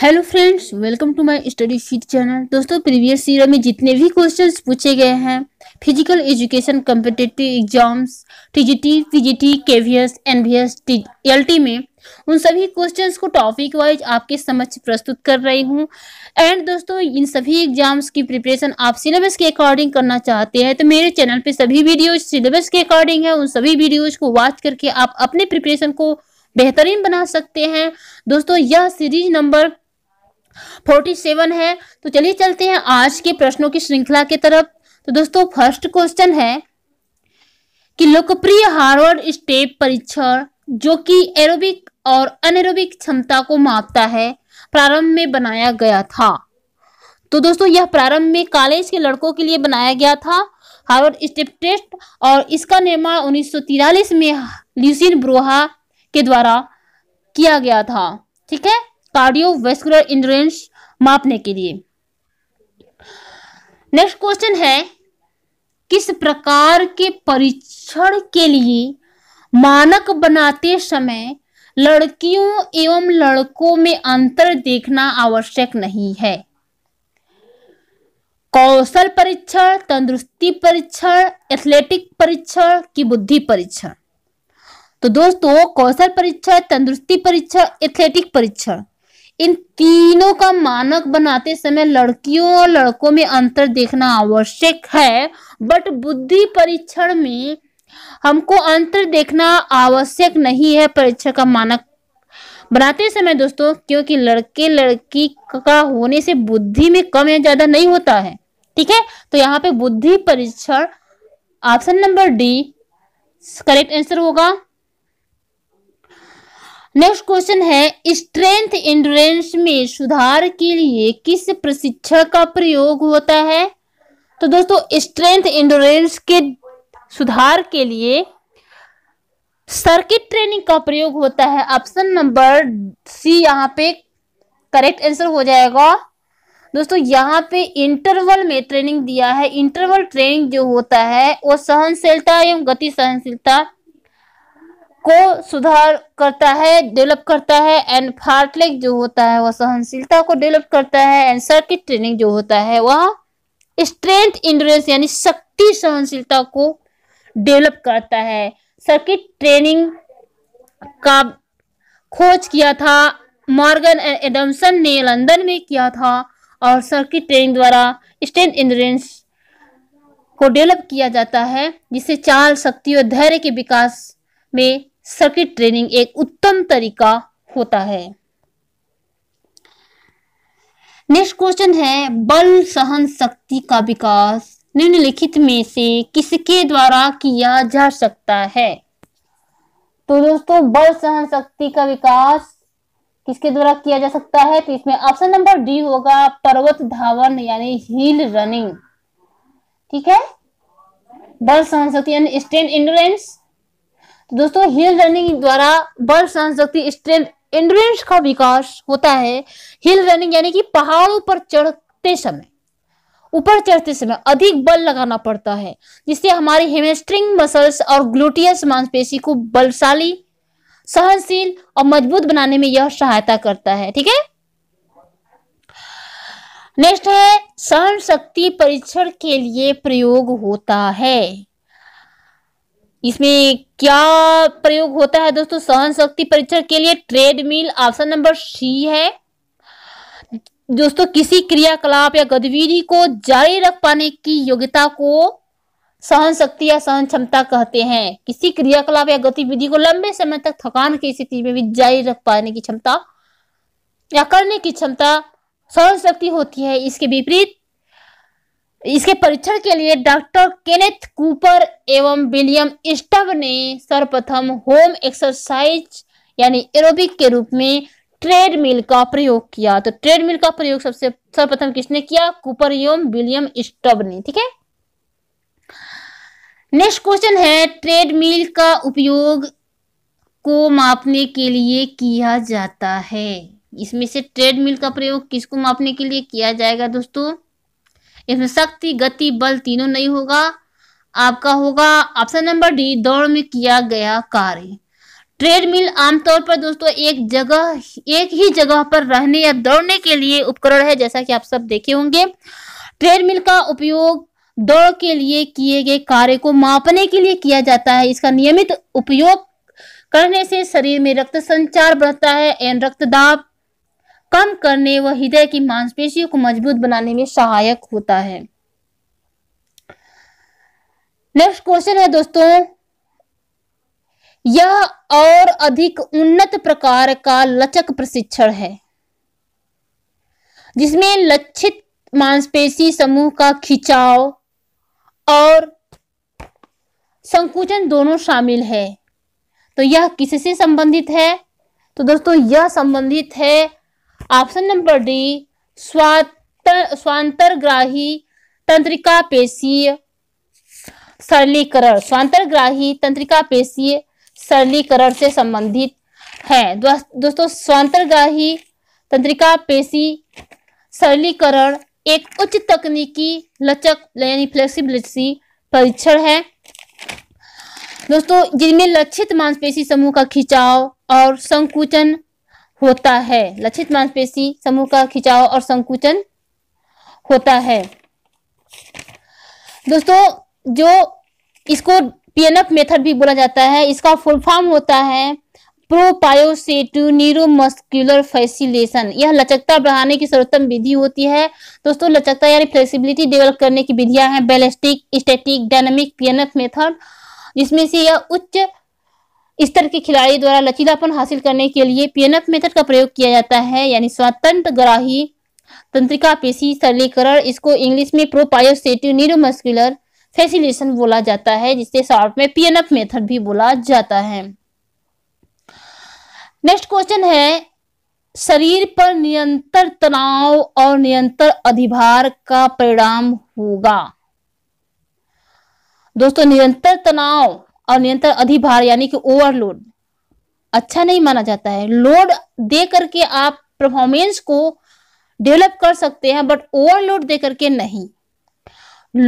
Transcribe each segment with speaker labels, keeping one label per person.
Speaker 1: hello friends welcome to my study sheet channel दोस्तों previous year में जितने भी क्वेश्चंस पूछे गए हैं physical education competitive exams TGT PGT KVS L T में उन सभी क्वेश्चंस को टॉपिक वाइज आपके समक्ष प्रस्तुत कर रही हूँ एंड दोस्तों इन सभी एग्जाम्स की प्रिपरेशन आप सिलेबस के अकॉर्डिंग करना चाहते हैं तो मेरे चैनल पर सभी वीडियोज सिलेबस के अकॉर्डिंग है उन सभी वीडियोज को वॉच करके आप अपने प्रिपरेशन को बेहतरीन बना सकते हैं दोस्तों यह सीरीज नंबर फोर्टी सेवन है तो चलिए चलते हैं आज के प्रश्नों की श्रृंखला के तरफ तो दोस्तों फर्स्ट क्वेश्चन है कि लोकप्रिय हार्वर्ड स्टेप परीक्षण जो कि एरोबिक और अनएरोबिक क्षमता को मापता है प्रारंभ में बनाया गया था तो दोस्तों यह प्रारंभ में कॉलेज के लड़कों के लिए बनाया गया था हार्वर्ड स्टेप टेस्ट और इसका निर्माण उन्नीस में ल्यूसिन ब्रोहा के द्वारा किया गया था ठीक है कार्डियोवेस्कुलर इंडोरेंस मापने के लिए नेक्स्ट क्वेश्चन है किस प्रकार के परीक्षण के लिए मानक बनाते समय लड़कियों एवं लड़कों में अंतर देखना आवश्यक नहीं है कौशल परीक्षण तंदुरुस्ती परीक्षण एथलेटिक परीक्षण की बुद्धि परीक्षण तो दोस्तों कौशल परीक्षण तंदुरुस्ती परीक्षण एथलेटिक परीक्षण इन तीनों का मानक बनाते समय लड़कियों और लड़कों में अंतर देखना आवश्यक है बट बुद्धि परीक्षण में हमको अंतर देखना आवश्यक नहीं है परीक्षा का मानक बनाते समय दोस्तों क्योंकि लड़के लड़की का होने से बुद्धि में कम या ज्यादा नहीं होता है ठीक है तो यहाँ पे बुद्धि परीक्षण option number D correct answer होगा नेक्स्ट क्वेश्चन है स्ट्रेंथ इंडोरेंस में सुधार के लिए किस प्रशिक्षण का प्रयोग होता है तो दोस्तों स्ट्रेंथ इंडोरेंस के सुधार के लिए सर्किट ट्रेनिंग का प्रयोग होता है ऑप्शन नंबर सी यहाँ पे करेक्ट आंसर हो जाएगा दोस्तों यहाँ पे इंटरवल में ट्रेनिंग दिया है इंटरवल ट्रेनिंग जो होता है वो सहनशीलता एवं गति सहनशीलता को सुधार करता है डेवलप करता है एंड फार्टलेग जो होता है वह सहनशीलता को डेवलप करता है एंड सर्किट ट्रेनिंग जो होता है वह स्ट्रेंथ इंडोरेंस यानी शक्ति सहनशीलता को डेवलप करता है सर्किट ट्रेनिंग का खोज किया था मॉर्गन एंड एडमसन ने लंदन में किया था और सर्किट ट्रेनिंग द्वारा स्ट्रेंथ इंडोरेंस को डेवलप किया जाता है जिससे चाल शक्ति और धैर्य के विकास में सर्किट ट्रेनिंग एक उत्तम तरीका होता है नेक्स्ट क्वेश्चन है बल सहन शक्ति का विकास निम्नलिखित में से किसके द्वारा किया जा सकता है तो दोस्तों बल सहन शक्ति का विकास किसके द्वारा किया जा सकता है तो इसमें ऑप्शन नंबर डी होगा पर्वत धावन यानी हिल रनिंग ठीक है बल सहन शक्ति यानी स्टेन इंडोरेंस तो दोस्तों हिल रनिंग द्वारा बल सहन शक्ति स्ट्रेंथ एंड्रेंस का विकास होता है हिल रनिंग यानी कि पहाड़ों पर चढ़ते समय ऊपर चढ़ते समय अधिक बल लगाना पड़ता है जिससे हमारे हेमेस्ट्रिंग मसल्स और ग्लूटियस मांसपेशी को बलशाली सहनशील और मजबूत बनाने में यह सहायता करता है ठीक है नेक्स्ट है सहन शक्ति परीक्षण के लिए प्रयोग होता है इसमें क्या प्रयोग होता है दोस्तों सहन शक्ति परीक्षण के लिए ट्रेडमिल ऑप्शन नंबर सी है दोस्तों किसी क्रियाकलाप या गतिविधि को जारी रख पाने की योग्यता को सहन शक्ति या सहन क्षमता कहते हैं किसी क्रियाकलाप या गतिविधि को लंबे समय तक थकान की स्थिति में भी जारी रख पाने की क्षमता या करने की क्षमता सहन शक्ति होती है इसके विपरीत इसके परीक्षण के लिए डॉक्टर केनेथ कूपर एवं विलियम स्टब ने सर्वप्रथम होम एक्सरसाइज यानी एरोबिक के रूप में ट्रेडमिल का प्रयोग किया तो ट्रेडमिल का प्रयोग सबसे सर्वप्रथम किसने किया कूपर एवं विलियम स्टब ने ठीक है नेक्स्ट क्वेश्चन है ट्रेडमिल का उपयोग को मापने के लिए किया जाता है इसमें से ट्रेडमिल का प्रयोग किसको मापने के लिए किया जाएगा दोस्तों इसमें शक्ति गति बल तीनों नहीं होगा आपका होगा ऑप्शन नंबर डी दौड़ में किया गया कार्य ट्रेडमिल आमतौर पर दोस्तों एक जगह एक ही जगह पर रहने या दौड़ने के लिए उपकरण है जैसा कि आप सब देखे होंगे ट्रेडमिल का उपयोग दौड़ के लिए किए गए कार्य को मापने के लिए किया जाता है इसका नियमित उपयोग करने से शरीर में रक्त संचार बढ़ता है एन रक्तदाब कम करने व हृदय की मांसपेशियों को मजबूत बनाने में सहायक होता है नेक्स्ट क्वेश्चन है दोस्तों यह और अधिक उन्नत प्रकार का लचक प्रशिक्षण है जिसमें लक्षित मांसपेशी समूह का खिंचाव और संकुचन दोनों शामिल है तो यह किससे संबंधित है तो दोस्तों यह संबंधित है ऑप्शन नंबर डी स्वांतरग्राही तंत्रिका पेशीय सरलीकरण स्वांतरग्राही तंत्रिका पेशीय सरलीकरण से संबंधित है दोस्तों स्वांतरग्राही तंत्रिका पेशी सरलीकरण एक उच्च तकनीकी लचक यानी फ्लेक्सिबिलिटी परीक्षण है दोस्तों जिनमें लक्षित मांसपेशी समूह का खिंचाव और संकुचन होता है लक्षित मांसपेशी समूह का खिंचाव और संकुचन होता है दोस्तों जो इसको पीएनएफ मेथड भी बोला जाता है इसका फुल फॉर्म होता है प्रोपायोसेटिव न्यूरोमस्कुलर फैसिलेशन यह लचकता बढ़ाने की सर्वोत्तम विधि होती है दोस्तों लचकता यानी फ्लेक्सिबिलिटी डेवलप करने की विधियां हैं ballistic static dynamic PNF method जिसमें से यह उच्च स्तर के खिलाड़ी द्वारा लचीलापन हासिल करने के लिए पीएनएफ मेथड का प्रयोग किया जाता है यानी स्वतंत्र ग्राही तंत्रिका पेशी सरलीकरण इसको इंग्लिश में प्रोपायोसेटिव न्यूरोमस्कुलर फैसिलेशन बोला जाता है जिसे शॉर्ट में पीएनएफ मेथड भी बोला जाता है नेक्स्ट क्वेश्चन है शरीर पर निरंतर तनाव और निरंतर अधिभार का परिणाम होगा दोस्तों निरंतर तनाव और निरंतर अधिभार यानी कि ओवरलोड अच्छा नहीं माना जाता है लोड दे करके आप परफॉर्मेंस को डेवलप कर सकते हैं बट ओवरलोड दे करके नहीं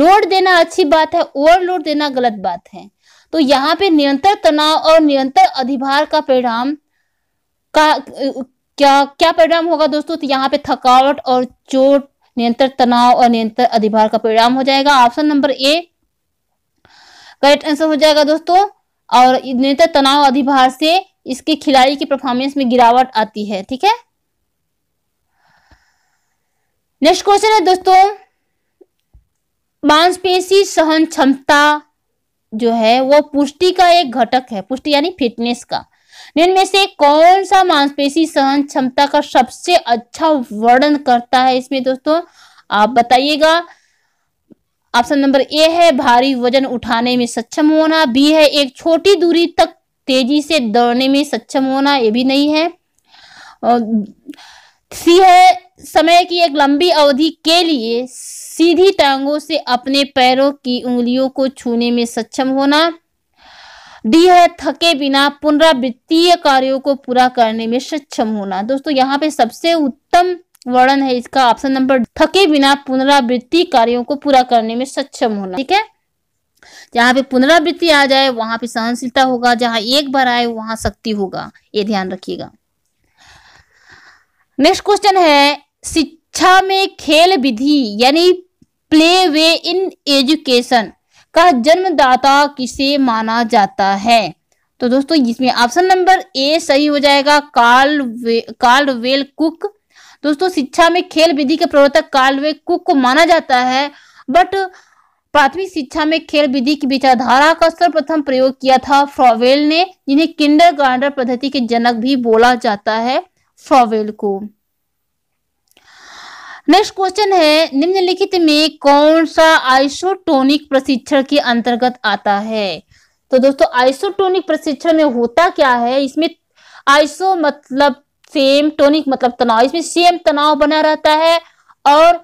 Speaker 1: लोड देना अच्छी बात है ओवरलोड देना गलत बात है तो यहाँ पे निरंतर तनाव और निरंतर अधिभार का परिणाम का क्या क्या परिणाम होगा दोस्तों तो यहाँ पे थकावट और चोट निरंतर तनाव और निरंतर अधिभार का परिणाम हो जाएगा option number A correct answer हो जाएगा दोस्तों और निरंतर तनाव अधिभार से इसके खिलाड़ी की परफॉर्मेंस में गिरावट आती है ठीक है नेक्स्ट क्वेश्चन है दोस्तों मांसपेशी सहन क्षमता जो है वो पुष्टि का एक घटक है पुष्टि यानी फिटनेस का निम्न से कौन सा मांसपेशी सहन क्षमता का सबसे अच्छा वर्णन करता है इसमें दोस्तों आप बताइएगा ऑप्शन नंबर ए है भारी वजन उठाने में सक्षम होना बी है एक छोटी दूरी तक तेजी से दौड़ने में सक्षम होना ये भी नहीं है सी है समय की एक लंबी अवधि के लिए सीधी टांगों से अपने पैरों की उंगलियों को छूने में सक्षम होना डी है थके बिना पुनरावृत्तीय कार्यों को पूरा करने में सक्षम होना दोस्तों यहाँ पे सबसे उत्तम वर्णन है इसका ऑप्शन नंबर थके बिना पुनरावृत्ति कार्यों को पूरा करने में सक्षम होना ठीक है जहाँ पे पुनरावृत्ति आ जाए वहां पे सहनशीलता होगा जहां एक बार आए वहां शक्ति होगा ये ध्यान रखिएगा नेक्स्ट क्वेश्चन है शिक्षा में खेल विधि यानी प्ले वे इन एजुकेशन का जन्मदाता किसे माना जाता है तो दोस्तों इसमें ऑप्शन नंबर ए सही हो जाएगा कार्ल वे, कार्ल वेल कुक दोस्तों शिक्षा में खेल विधि के प्रवर्तक कालवे कुक को माना जाता है बट प्राथमिक शिक्षा में खेल विधि की विचारधारा का सर्वप्रथम प्रयोग किया था फ्रॉवेल ने जिन्हें किंडर गार्डर पद्धति के जनक भी बोला जाता है फ्रॉवेल को नेक्स्ट क्वेश्चन है निम्नलिखित में कौन सा आइसोटोनिक प्रशिक्षण के अंतर्गत आता है तो दोस्तों आइसोटोनिक प्रशिक्षण में होता क्या है इसमें आइसो मतलब सेम टोनिक मतलब तनाव इसमें सेम तनाव बना रहता है और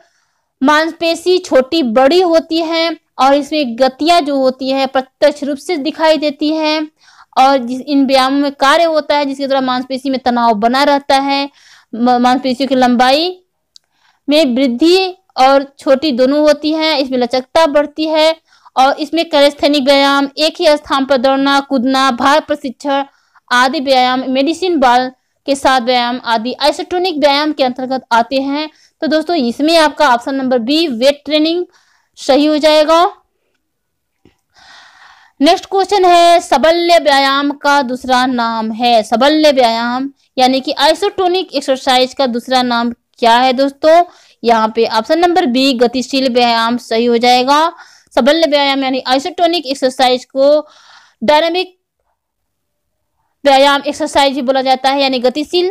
Speaker 1: मांसपेशी छोटी बड़ी होती है और इसमें गतियां जो होती है प्रत्यक्ष रूप से दिखाई देती है और जिस इन व्यायामों में कार्य होता है जिसके द्वारा मांसपेशी में तनाव बना रहता है मांसपेशियों की लंबाई में वृद्धि और छोटी दोनों होती है इसमें लचकता बढ़ती है और इसमें कैलेस्थेनिक व्यायाम एक ही स्थान पर दौड़ना कूदना भार प्रशिक्षण आदि व्यायाम मेडिसिन बाल के साथ व्यायाम आदि आइसोटोनिक व्यायाम के अंतर्गत आते हैं तो दोस्तों इसमें आपका option number B weight training सही हो जाएगा नेक्स्ट क्वेश्चन है सबल्य व्यायाम का दूसरा नाम है सबल्य व्यायाम यानी कि आइसोटोनिक एक्सरसाइज का दूसरा नाम क्या है दोस्तों यहाँ पे ऑप्शन नंबर बी गतिशील व्यायाम सही हो जाएगा सबल्य व्यायाम यानी आइसोटोनिक एक्सरसाइज को डायनेमिक व्यायाम एक्सरसाइज भी बोला जाता है यानी गतिशील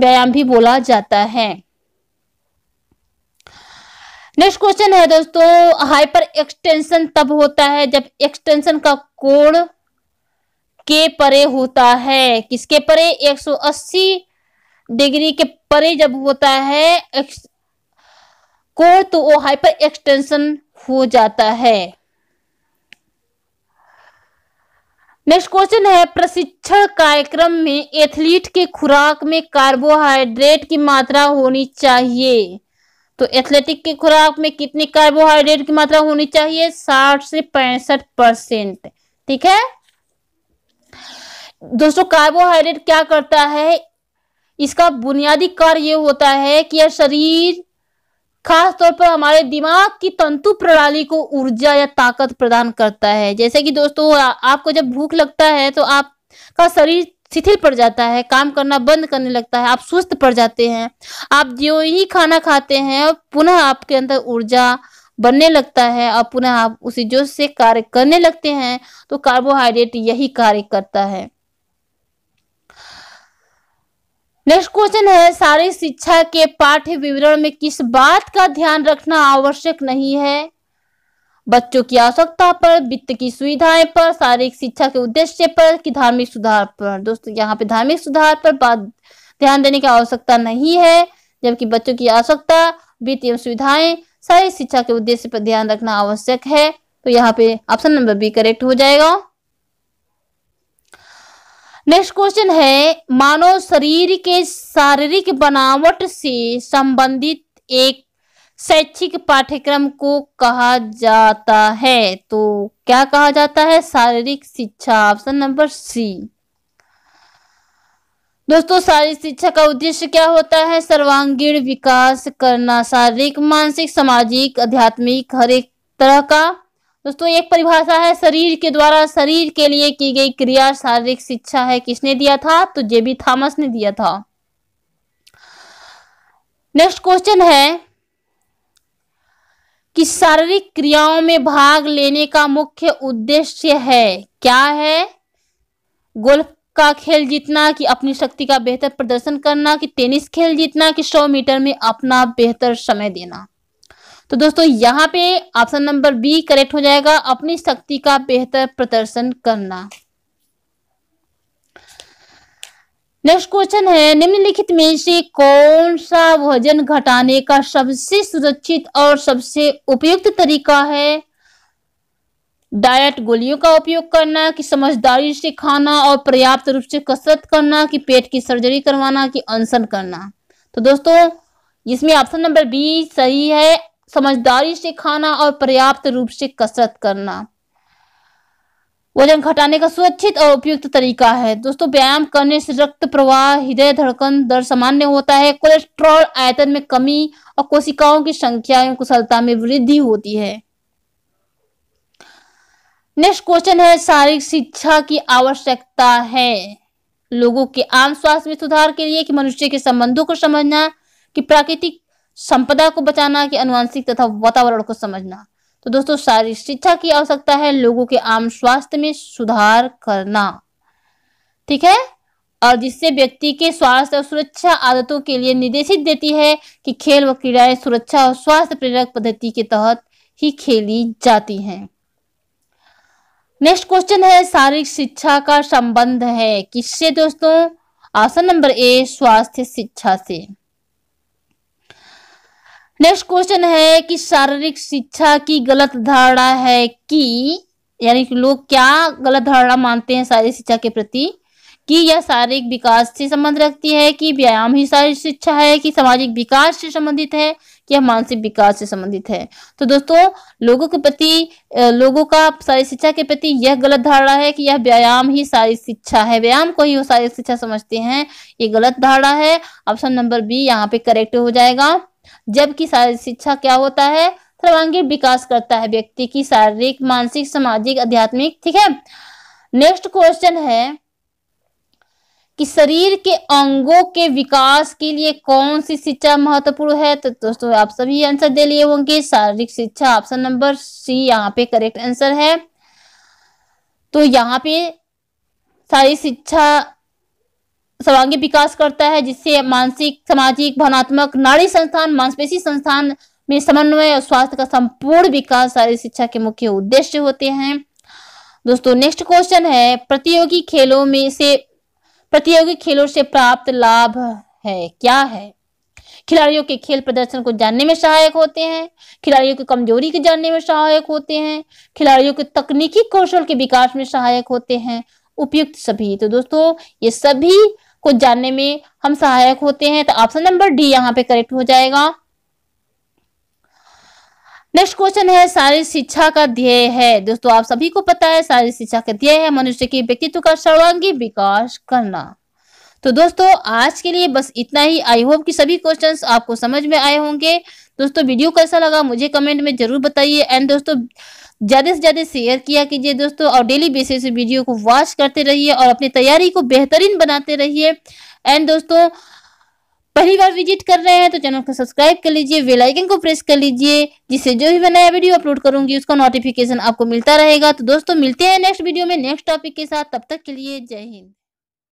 Speaker 1: व्यायाम भी बोला जाता है नेक्स्ट क्वेश्चन है दोस्तों हाइपर एक्सटेंशन तब होता है जब एक्सटेंशन का कोण के परे होता है किसके परे 180 डिग्री के परे जब होता है कोण तो वो हाइपर एक्सटेंशन हो जाता है नेक्स्ट क्वेश्चन है प्रशिक्षण कार्यक्रम में एथलीट के खुराक में कार्बोहाइड्रेट की मात्रा होनी चाहिए तो एथलेटिक की खुराक में कितनी कार्बोहाइड्रेट की मात्रा होनी चाहिए साठ से पैंसठ परसेंट ठीक है दोस्तों कार्बोहाइड्रेट क्या करता है इसका बुनियादी कार्य ये होता है कि यह शरीर खास तौर पर हमारे दिमाग की तंतु प्रणाली को ऊर्जा या ताकत प्रदान करता है जैसे कि दोस्तों आपको जब भूख लगता है तो आपका शरीर शिथिल पड़ जाता है काम करना बंद करने लगता है आप सुस्त पड़ जाते हैं आप जो ही खाना खाते हैं पुनः आपके अंदर ऊर्जा बनने लगता है और पुनः आप उसी जोश से कार्य करने लगते हैं तो कार्बोहाइड्रेट यही कार्य करता है नेक्स्ट क्वेश्चन है सारी शिक्षा के पाठ्य विवरण में किस बात का ध्यान रखना आवश्यक नहीं है बच्चों की आवश्यकता पर वित्त की सुविधाएं पर शारीरिक शिक्षा के उद्देश्य पर कि धार्मिक सुधार पर दोस्तों यहाँ पे धार्मिक सुधार पर बात ध्यान देने की आवश्यकता नहीं है जबकि बच्चों की आवश्यकता वित्त एवं सुविधाएं शारीरिक शिक्षा के उद्देश्य पर ध्यान रखना आवश्यक है तो यहाँ पे ऑप्शन नंबर बी करेक्ट हो जाएगा नेक्स्ट क्वेश्चन है मानव शरीर के शारीरिक बनावट से संबंधित एक शैक्षिक पाठ्यक्रम को कहा जाता है तो क्या कहा जाता है शारीरिक शिक्षा ऑप्शन नंबर सी दोस्तों शारीरिक शिक्षा का उद्देश्य क्या होता है सर्वांगीण विकास करना शारीरिक मानसिक सामाजिक आध्यात्मिक हर एक तरह का दोस्तों एक परिभाषा है शरीर के द्वारा शरीर के लिए की गई क्रिया शारीरिक शिक्षा है किसने दिया था तो जेबी थॉमस ने दिया था नेक्स्ट क्वेश्चन है कि शारीरिक क्रियाओं में भाग लेने का मुख्य उद्देश्य है क्या है गोल्फ का खेल जीतना कि अपनी शक्ति का बेहतर प्रदर्शन करना कि टेनिस खेल जीतना कि सौ मीटर में अपना बेहतर समय देना तो दोस्तों यहाँ पे ऑप्शन नंबर बी करेक्ट हो जाएगा अपनी शक्ति का बेहतर प्रदर्शन करना नेक्स्ट क्वेश्चन है निम्नलिखित में से कौन सा वजन घटाने का सबसे सुरक्षित और सबसे उपयुक्त तरीका है डाइट गोलियों का उपयोग करना कि समझदारी से खाना और पर्याप्त रूप से कसरत करना कि पेट की सर्जरी करवाना कि अनशन करना तो दोस्तों इसमें ऑप्शन नंबर बी सही है समझदारी से खाना और पर्याप्त रूप से कसरत करना वजन घटाने का सुरक्षित और उपयुक्त तरीका है दोस्तों व्यायाम करने से रक्त प्रवाह हृदय धड़कन दर सामान्य होता है कोलेस्ट्रॉल आयतन में कमी और कोशिकाओं की संख्या एवं कुशलता में वृद्धि होती है नेक्स्ट क्वेश्चन है शारीरिक शिक्षा की आवश्यकता है लोगों के आम स्वास्थ्य में सुधार के लिए कि मनुष्य के संबंधों को समझना कि प्राकृतिक संपदा को बचाना कि अनुवांशिक तथा वातावरण को समझना तो दोस्तों सारी शिक्षा की आवश्यकता है लोगों के आम स्वास्थ्य में सुधार करना ठीक है और जिससे व्यक्ति के स्वास्थ्य और सुरक्षा आदतों के लिए निर्देशित देती है कि खेल व क्रीड़ाएं सुरक्षा और स्वास्थ्य प्रेरक पद्धति के तहत ही खेली जाती हैं नेक्स्ट क्वेश्चन है शारीरिक शिक्षा का संबंध है किससे दोस्तों ऑप्शन नंबर ए स्वास्थ्य शिक्षा से नेक्स्ट क्वेश्चन है कि शारीरिक शिक्षा की गलत धारणा है कि यानी कि लोग क्या गलत धारणा मानते हैं शारीरिक शिक्षा के प्रति कि यह शारीरिक विकास से संबंध रखती है कि व्यायाम ही शारीरिक शिक्षा है कि सामाजिक विकास से संबंधित है कि यह मानसिक विकास से संबंधित है तो दोस्तों लोगों के प्रति लोगों का शारीरिक शिक्षा के प्रति यह गलत धारणा है कि यह व्यायाम ही शारीरिक शिक्षा है व्यायाम को ही वो शारीरिक शिक्षा समझते हैं ये गलत धारणा है ऑप्शन नंबर बी यहाँ पे करेक्ट हो जाएगा जबकि शारीरिक शिक्षा क्या होता है सर्वांगीण विकास करता है व्यक्ति की शारीरिक मानसिक सामाजिक आध्यात्मिक ठीक है नेक्स्ट क्वेश्चन है कि शरीर के अंगों के विकास के लिए कौन सी शिक्षा महत्वपूर्ण है तो दोस्तों आप सभी आंसर दे लिए होंगे शारीरिक शिक्षा ऑप्शन नंबर सी यहाँ पे करेक्ट आंसर है तो यहाँ पे शारीरिक शिक्षा सर्वांगी विकास करता है जिससे मानसिक सामाजिक भावनात्मक नारी संस्थान मांसपेशी संस्थान में समन्वय और स्वास्थ्य का संपूर्ण विकास सारी शिक्षा के मुख्य उद्देश्य होते हैं दोस्तों नेक्स्ट क्वेश्चन है प्रतियोगी खेलों में से प्रतियोगी खेलों से प्राप्त लाभ है क्या है खिलाड़ियों के खेल प्रदर्शन को जानने में सहायक होते हैं खिलाड़ियों की कमजोरी के जानने में सहायक होते हैं खिलाड़ियों के तकनीकी कौशल के विकास में सहायक होते हैं उपयुक्त सभी तो दोस्तों ये सभी को जानने में हम सहायक होते हैं तो ऑप्शन नंबर डी यहाँ पे करेक्ट हो जाएगा नेक्स्ट क्वेश्चन है सारी शिक्षा का ध्येय है दोस्तों आप सभी को पता है सारी शिक्षा का ध्येय है मनुष्य के व्यक्तित्व का सर्वांगी विकास करना तो दोस्तों आज के लिए बस इतना ही आई होप कि सभी क्वेश्चंस आपको समझ में आए होंगे दोस्तों वीडियो कैसा लगा मुझे कमेंट में जरूर बताइए एंड दोस्तों ज़्यादा से ज़्यादा शेयर किया कीजिए दोस्तों और डेली बेसिस वीडियो को वॉच करते रहिए और अपनी तैयारी को बेहतरीन बनाते रहिए एंड दोस्तों पहली बार विजिट कर रहे हैं तो चैनल को सब्सक्राइब कर लीजिए वेल आइकन को प्रेस कर लीजिए जिससे जो भी मैं नया वीडियो अपलोड करूंगी उसका नोटिफिकेशन आपको मिलता रहेगा तो दोस्तों मिलते हैं नेक्स्ट वीडियो में नेक्स्ट टॉपिक के साथ तब तक के लिए जय हिंद